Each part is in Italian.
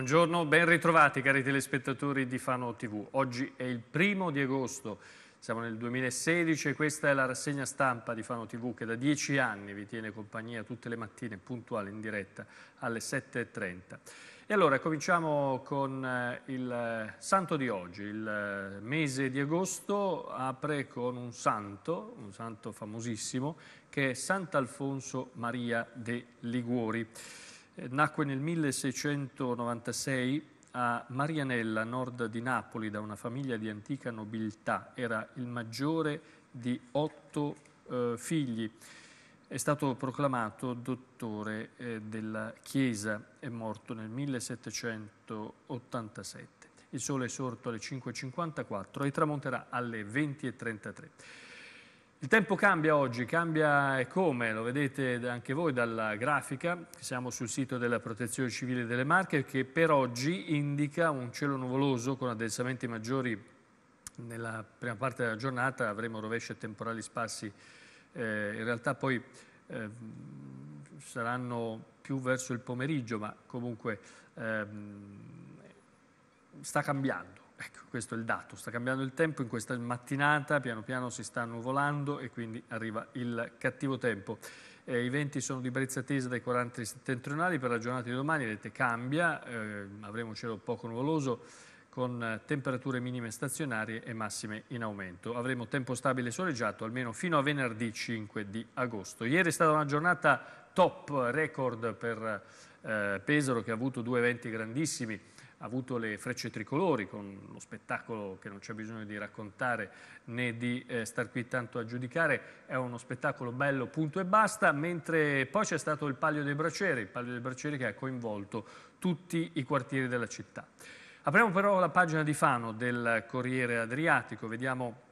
Buongiorno, ben ritrovati cari telespettatori di Fano TV. Oggi è il primo di agosto, siamo nel 2016 e questa è la rassegna stampa di Fano TV che da dieci anni vi tiene compagnia tutte le mattine puntuale in diretta alle 7.30. E allora cominciamo con eh, il eh, santo di oggi, il eh, mese di agosto apre con un santo, un santo famosissimo, che è Sant'Alfonso Maria de Liguori. Eh, nacque nel 1696 a Marianella, nord di Napoli, da una famiglia di antica nobiltà. Era il maggiore di otto eh, figli. È stato proclamato dottore eh, della Chiesa, è morto nel 1787. Il sole è sorto alle 5.54 e tramonterà alle 20.33. Il tempo cambia oggi, cambia e come, lo vedete anche voi dalla grafica, siamo sul sito della Protezione Civile delle Marche che per oggi indica un cielo nuvoloso con addensamenti maggiori nella prima parte della giornata, avremo rovesci e temporali sparsi, eh, in realtà poi eh, saranno più verso il pomeriggio, ma comunque eh, sta cambiando Ecco, questo è il dato, sta cambiando il tempo in questa mattinata, piano piano si sta nuvolando e quindi arriva il cattivo tempo. Eh, I venti sono di brezza tesa dai 40 settentrionali, per la giornata di domani vedete cambia, eh, avremo un cielo poco nuvoloso con temperature minime stazionarie e massime in aumento. Avremo tempo stabile soleggiato almeno fino a venerdì 5 di agosto. Ieri è stata una giornata top record per eh, Pesaro che ha avuto due eventi grandissimi avuto le frecce tricolori con lo spettacolo che non c'è bisogno di raccontare né di eh, star qui tanto a giudicare, è uno spettacolo bello punto e basta, mentre poi c'è stato il Palio dei Bracieri, il Palio dei Bracieri che ha coinvolto tutti i quartieri della città. Apriamo però la pagina di Fano del Corriere Adriatico, vediamo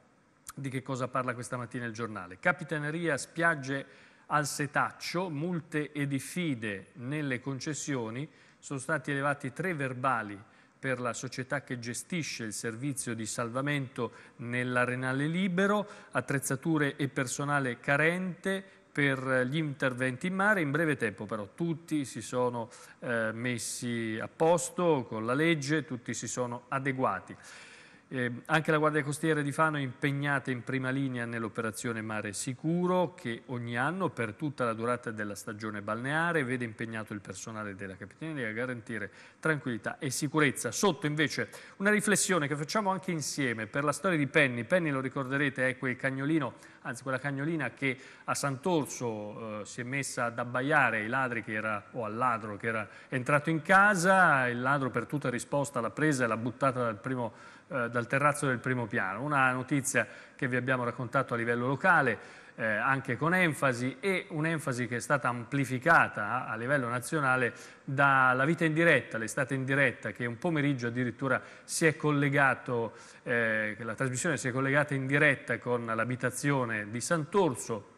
di che cosa parla questa mattina il giornale. Capitaneria, spiagge al setaccio, multe e diffide nelle concessioni, sono stati elevati tre verbali per la società che gestisce il servizio di salvamento nell'arenale libero, attrezzature e personale carente per gli interventi in mare. In breve tempo però tutti si sono eh, messi a posto con la legge, tutti si sono adeguati. Eh, anche la Guardia Costiera di Fano è impegnata in prima linea nell'operazione Mare Sicuro che ogni anno per tutta la durata della stagione balneare vede impegnato il personale della Capitaneria a garantire tranquillità e sicurezza. Sotto invece una riflessione che facciamo anche insieme per la storia di Penny. Penny lo ricorderete è quel cagnolino, anzi quella cagnolina che a Sant'Orso eh, si è messa ad abbaiare ai ladri era, o al ladro che era entrato in casa, il ladro per tutta risposta l'ha presa e l'ha buttata dal primo eh, dal terrazzo del primo piano. Una notizia che vi abbiamo raccontato a livello locale, eh, anche con enfasi e un'enfasi che è stata amplificata a livello nazionale dalla vita in diretta, l'estate in diretta che un pomeriggio addirittura si è collegato, eh, la trasmissione si è collegata in diretta con l'abitazione di Sant'Orso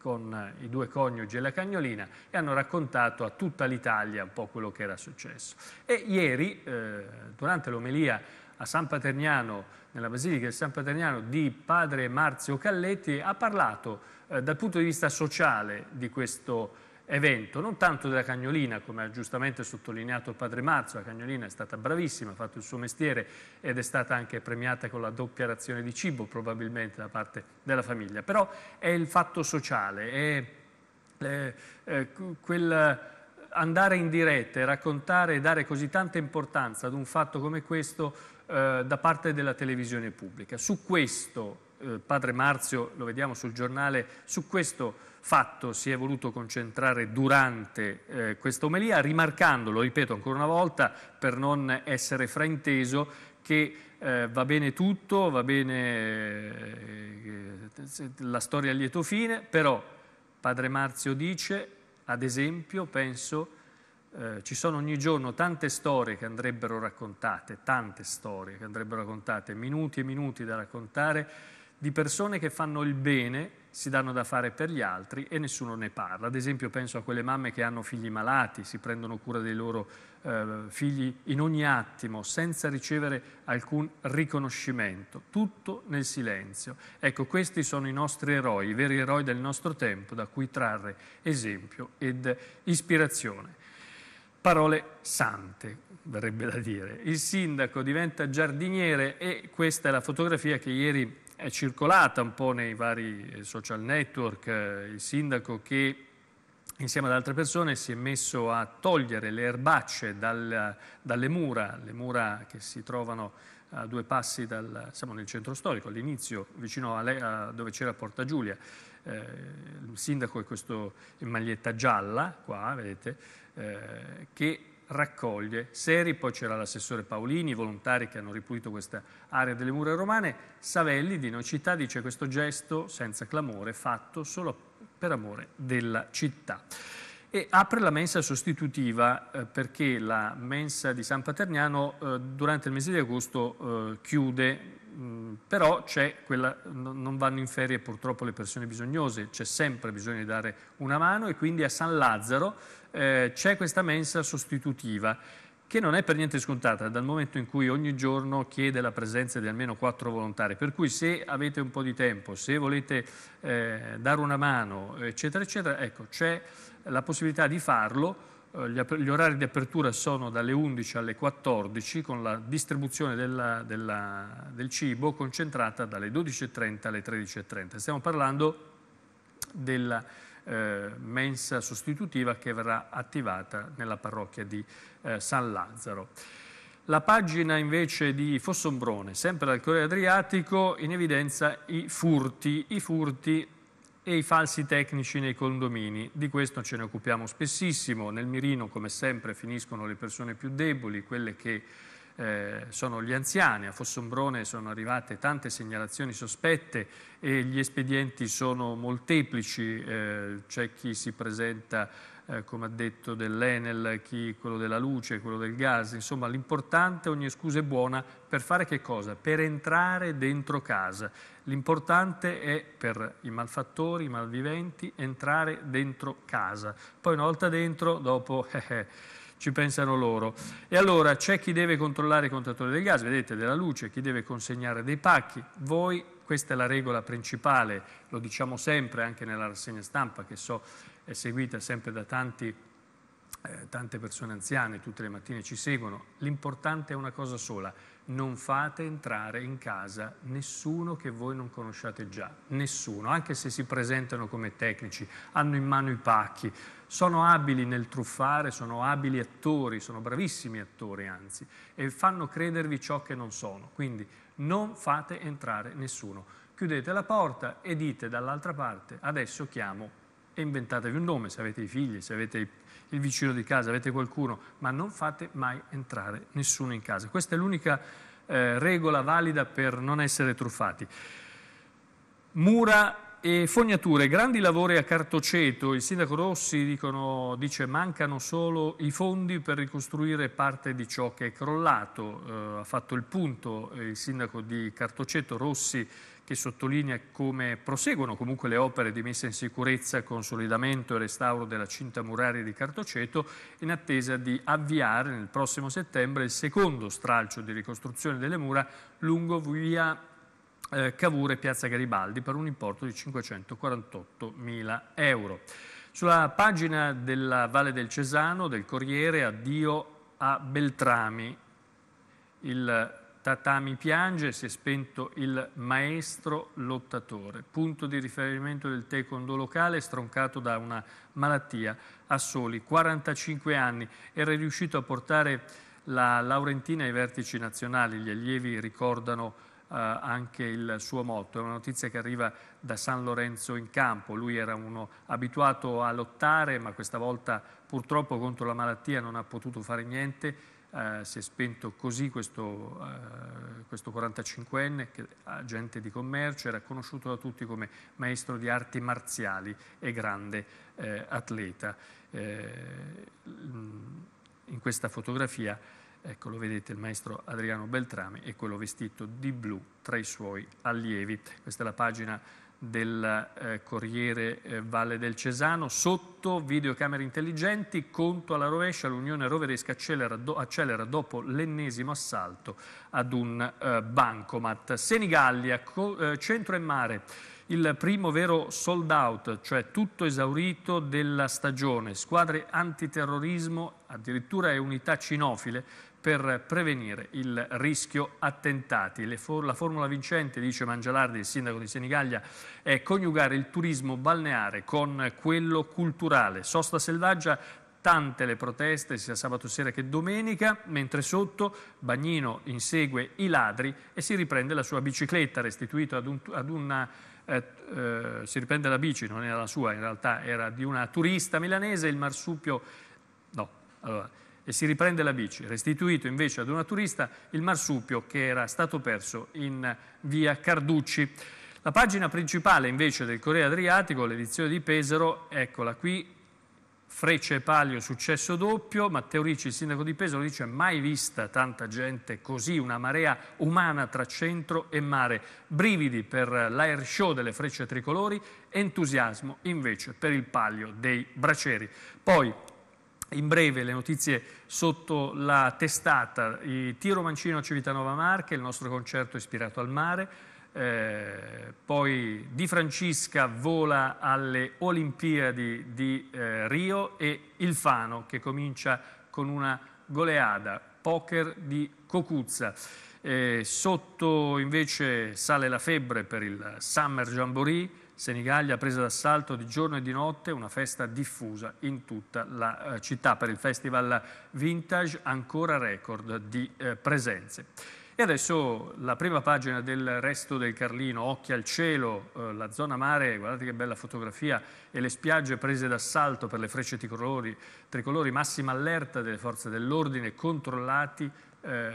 con i due coniugi e la cagnolina e hanno raccontato a tutta l'Italia un po' quello che era successo. E ieri, eh, durante l'omelia a San Paterniano, nella Basilica di San Paterniano di padre Marzio Calletti, ha parlato eh, dal punto di vista sociale di questo evento, non tanto della cagnolina, come ha giustamente sottolineato il padre Marzio, la cagnolina è stata bravissima, ha fatto il suo mestiere ed è stata anche premiata con la doppia razione di cibo probabilmente da parte della famiglia, però è il fatto sociale, è, è, è quel andare in diretta e raccontare e dare così tanta importanza ad un fatto come questo eh, da parte della televisione pubblica. Su questo, eh, padre Marzio, lo vediamo sul giornale, su questo fatto si è voluto concentrare durante eh, questa omelia, rimarcandolo, ripeto ancora una volta, per non essere frainteso, che eh, va bene tutto, va bene eh, la storia a lieto fine, però padre Marzio dice, ad esempio, penso eh, ci sono ogni giorno tante storie che andrebbero raccontate, tante storie che andrebbero raccontate, minuti e minuti da raccontare, di persone che fanno il bene, si danno da fare per gli altri e nessuno ne parla. Ad esempio penso a quelle mamme che hanno figli malati, si prendono cura dei loro eh, figli in ogni attimo, senza ricevere alcun riconoscimento, tutto nel silenzio. Ecco, questi sono i nostri eroi, i veri eroi del nostro tempo, da cui trarre esempio ed ispirazione parole sante, verrebbe da dire. Il sindaco diventa giardiniere e questa è la fotografia che ieri è circolata un po' nei vari eh, social network, eh, il sindaco che insieme ad altre persone si è messo a togliere le erbacce dal, dalle mura, le mura che si trovano a due passi dal, siamo nel centro storico, all'inizio vicino a, a dove c'era Porta Giulia, eh, il sindaco è questo in maglietta gialla, qua vedete, eh, che raccoglie Seri, poi c'era l'assessore Paolini, i volontari che hanno ripulito questa area delle mura romane, Savelli di Nocittà dice questo gesto senza clamore fatto solo per amore della città e apre la mensa sostitutiva eh, perché la mensa di San Paterniano eh, durante il mese di agosto eh, chiude mh, mm, però quella, non vanno in ferie purtroppo le persone bisognose, c'è sempre bisogno di dare una mano e quindi a San Lazzaro eh, c'è questa mensa sostitutiva che non è per niente scontata dal momento in cui ogni giorno chiede la presenza di almeno quattro volontari, per cui se avete un po' di tempo, se volete eh, dare una mano, eccetera, eccetera, ecco, c'è la possibilità di farlo eh, gli, orari di apertura sono dalle 11 alle 14 con la distribuzione della, della, del cibo concentrata dalle 12.30 alle 13.30. Stiamo parlando della eh, mensa sostitutiva che verrà attivata nella parrocchia di eh, San Lazzaro. La pagina invece di Fossombrone, sempre dal Corriere Adriatico, in evidenza i furti. I furti e i falsi tecnici nei condomini. Di questo ce ne occupiamo spessissimo. Nel mirino, come sempre, finiscono le persone più deboli, quelle che eh, sono gli anziani. A Fossombrone sono arrivate tante segnalazioni sospette e gli espedienti sono molteplici. Eh, c'è chi si presenta, eh, come ha detto, dell'Enel, chi quello della luce, quello del gas. Insomma, l'importante, ogni scusa è buona, per fare che cosa? Per entrare dentro casa. L'importante è per i malfattori, i malviventi, entrare dentro casa. Poi una volta dentro, dopo... Eh, eh, ci pensano loro. E allora c'è chi deve controllare i contatori del gas, vedete, della luce, chi deve consegnare dei pacchi. Voi, questa è la regola principale, lo diciamo sempre anche nella rassegna stampa che so è seguita sempre da tanti eh, tante persone anziane tutte le mattine ci seguono, l'importante è una cosa sola, non fate entrare in casa nessuno che voi non conosciate già, nessuno, anche se si presentano come tecnici, hanno in mano i pacchi, sono abili nel truffare, sono abili attori, sono bravissimi attori anzi, e fanno credervi ciò che non sono, quindi non fate entrare nessuno, chiudete la porta e dite dall'altra parte adesso chiamo e inventatevi un nome, se avete i figli, se avete il vicino di casa, avete qualcuno, ma non fate mai entrare nessuno in casa. Questa è l'unica eh, regola valida per non essere truffati. Mura e fognature, grandi lavori a cartoceto, il sindaco Rossi dicono, dice mancano solo i fondi per ricostruire parte di ciò che è crollato, eh, ha fatto il punto il sindaco di Cartoceto Rossi che sottolinea come proseguono comunque le opere di messa in sicurezza, consolidamento e restauro della cinta muraria di Cartoceto in attesa di avviare nel prossimo settembre il secondo stralcio di ricostruzione delle mura lungo via eh, Cavour e Piazza Garibaldi per un importo di 548 mila euro. Sulla pagina della Valle del Cesano, del Corriere, addio a Beltrami, il Tatami piange, si è spento il maestro lottatore, punto di riferimento del taekwondo locale stroncato da una malattia a soli 45 anni. Era riuscito a portare la Laurentina ai vertici nazionali, gli allievi ricordano eh, anche il suo motto, è una notizia che arriva da San Lorenzo in campo, lui era uno abituato a lottare ma questa volta purtroppo contro la malattia non ha potuto fare niente eh, si è spento così questo, eh, questo 45enne, che, agente di commercio, era conosciuto da tutti come maestro di arti marziali e grande eh, atleta. Eh, in questa fotografia ecco, lo vedete il maestro Adriano Beltrame e quello vestito di blu tra i suoi allievi. Questa è la pagina del eh, Corriere eh, Valle del Cesano, sotto videocamere intelligenti, conto alla rovescia, l'Unione Roveresca accelera, do, accelera dopo l'ennesimo assalto ad un eh, bancomat. Senigallia, co, eh, centro e mare, il primo vero sold out, cioè tutto esaurito della stagione, squadre antiterrorismo, addirittura è unità cinofile per prevenire il rischio attentati. For la formula vincente, dice Mangialardi, il sindaco di Senigallia, è coniugare il turismo balneare con quello culturale. Sosta selvaggia tante le proteste sia sabato sera che domenica, mentre sotto Bagnino insegue i ladri e si riprende la sua bicicletta restituita ad, un, ad una eh, eh, si riprende la bici, non era la sua in realtà, era di una turista milanese, il marsupio no, allora e si riprende la bici, restituito invece ad una turista il marsupio che era stato perso in via Carducci. La pagina principale invece del Corriere Adriatico, l'edizione di Pesaro, eccola qui, frecce e Palio, successo doppio, Matteo Ricci, il sindaco di Pesaro, dice mai vista tanta gente così, una marea umana tra centro e mare, brividi per l'air show delle frecce tricolori, entusiasmo invece per il Palio dei Braceri. Poi in breve le notizie sotto la testata, Tiro Mancino a Civitanova Marche, il nostro concerto ispirato al mare, eh, poi Di Francesca vola alle Olimpiadi di eh, Rio e Il Fano che comincia con una goleada, poker di Cocuzza. Eh, sotto invece sale la febbre per il Summer Jamboree, Senigallia presa d'assalto di giorno e di notte, una festa diffusa in tutta la eh, città per il festival vintage ancora record di eh, presenze. E adesso la prima pagina del resto del Carlino, occhi al cielo, eh, la zona mare, guardate che bella fotografia, e le spiagge prese d'assalto per le frecce tricolori, tricolori massima allerta delle forze dell'ordine, controllati eh,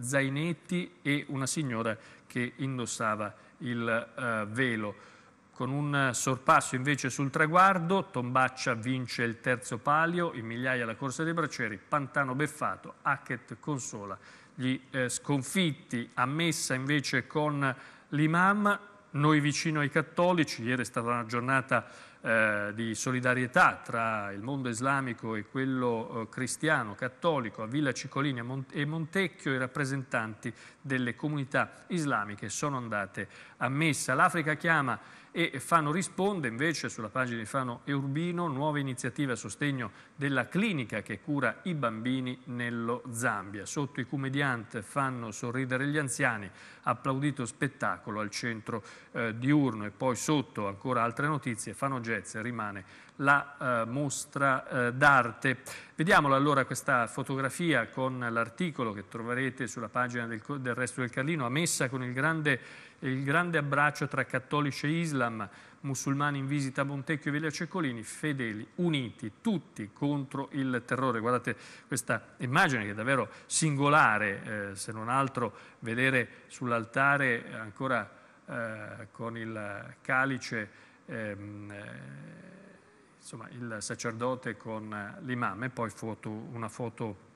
zainetti e una signora che indossava il eh, velo con un sorpasso invece sul traguardo, Tombaccia vince il terzo palio, in migliaia la corsa dei bracieri, Pantano beffato, Hackett consola gli eh, sconfitti, ammessa invece con l'imam, noi vicino ai cattolici, ieri è stata una giornata eh, di solidarietà tra il mondo islamico e quello eh, cristiano, cattolico, a Villa Cicolini e Montecchio i rappresentanti delle comunità islamiche sono andate a messa. L'Africa chiama e Fano risponde invece sulla pagina di Fano e Urbino nuove iniziative a sostegno della clinica che cura i bambini nello Zambia. Sotto i comediant fanno sorridere gli anziani, applaudito spettacolo al centro eh, diurno e poi sotto ancora altre notizie Fano jazz rimane la eh, mostra eh, d'arte. Vediamola allora questa fotografia con l'articolo che troverete sulla pagina del, del Resto del Carlino, a Messa con il grande, il grande abbraccio tra cattolici e islam, musulmani in visita a Montecchio e Villa Ceccolini, fedeli, uniti, tutti contro il terrore. Guardate questa immagine che è davvero singolare, eh, se non altro vedere sull'altare ancora eh, con il calice ehm, eh, insomma, il sacerdote con l'imam e poi foto, una foto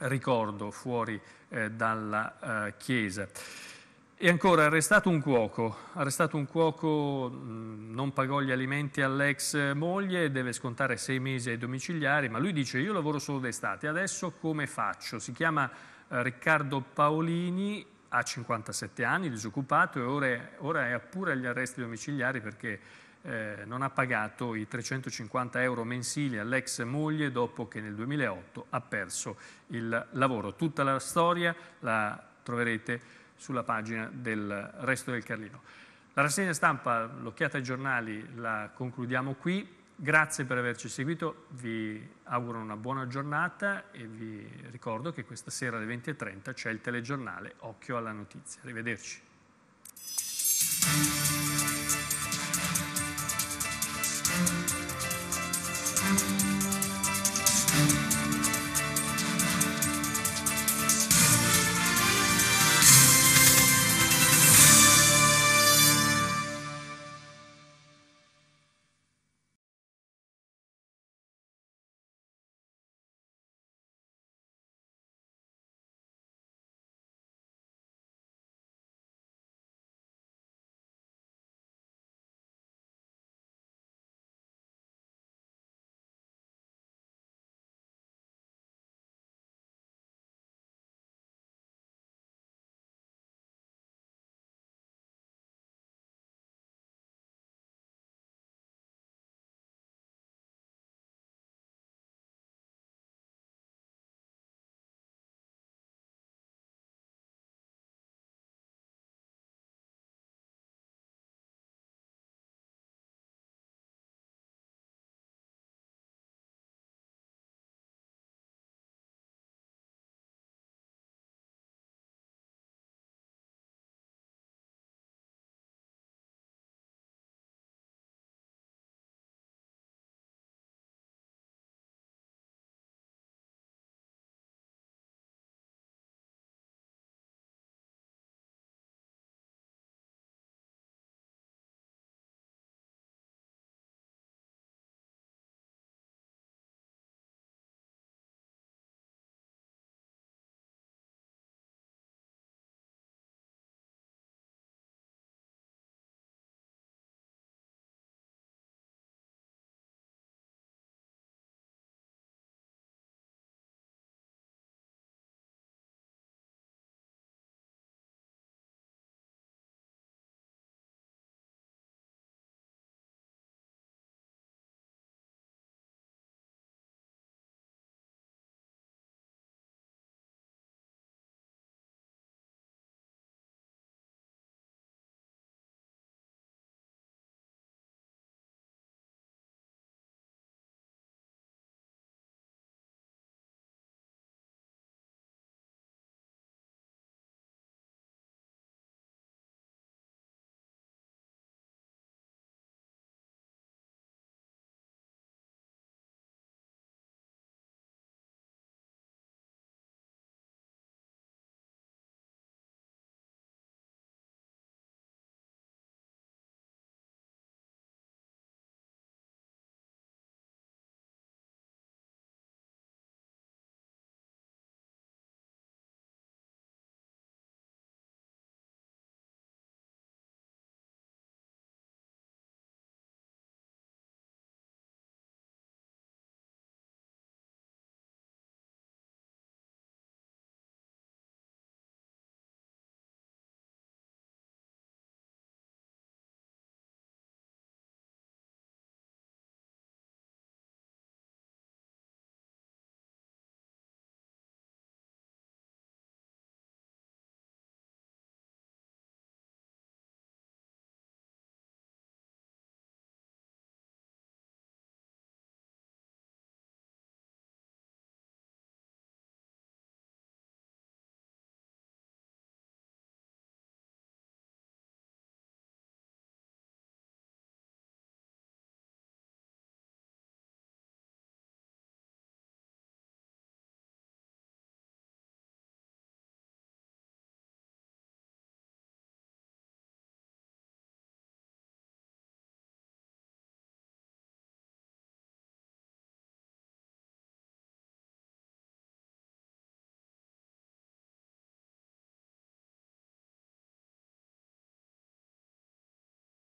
ricordo fuori eh, dalla eh, chiesa. E ancora arrestato un cuoco, arrestato un cuoco mh, mm, non pagò gli alimenti all'ex moglie, deve scontare sei mesi ai domiciliari, ma lui dice io lavoro solo d'estate, adesso come faccio? Si chiama eh, Riccardo Paolini ha 57 anni, disoccupato e ora, ora è, pure agli arresti domiciliari perché eh, non ha pagato i 350 euro mensili all'ex moglie dopo che nel 2008 ha perso il lavoro. Tutta la storia la troverete sulla pagina del Resto del Carlino. La rassegna stampa, l'occhiata ai giornali la concludiamo qui. Grazie per averci seguito, vi auguro una buona giornata e vi ricordo che questa sera alle 20.30 c'è il telegiornale Occhio alla notizia. Arrivederci.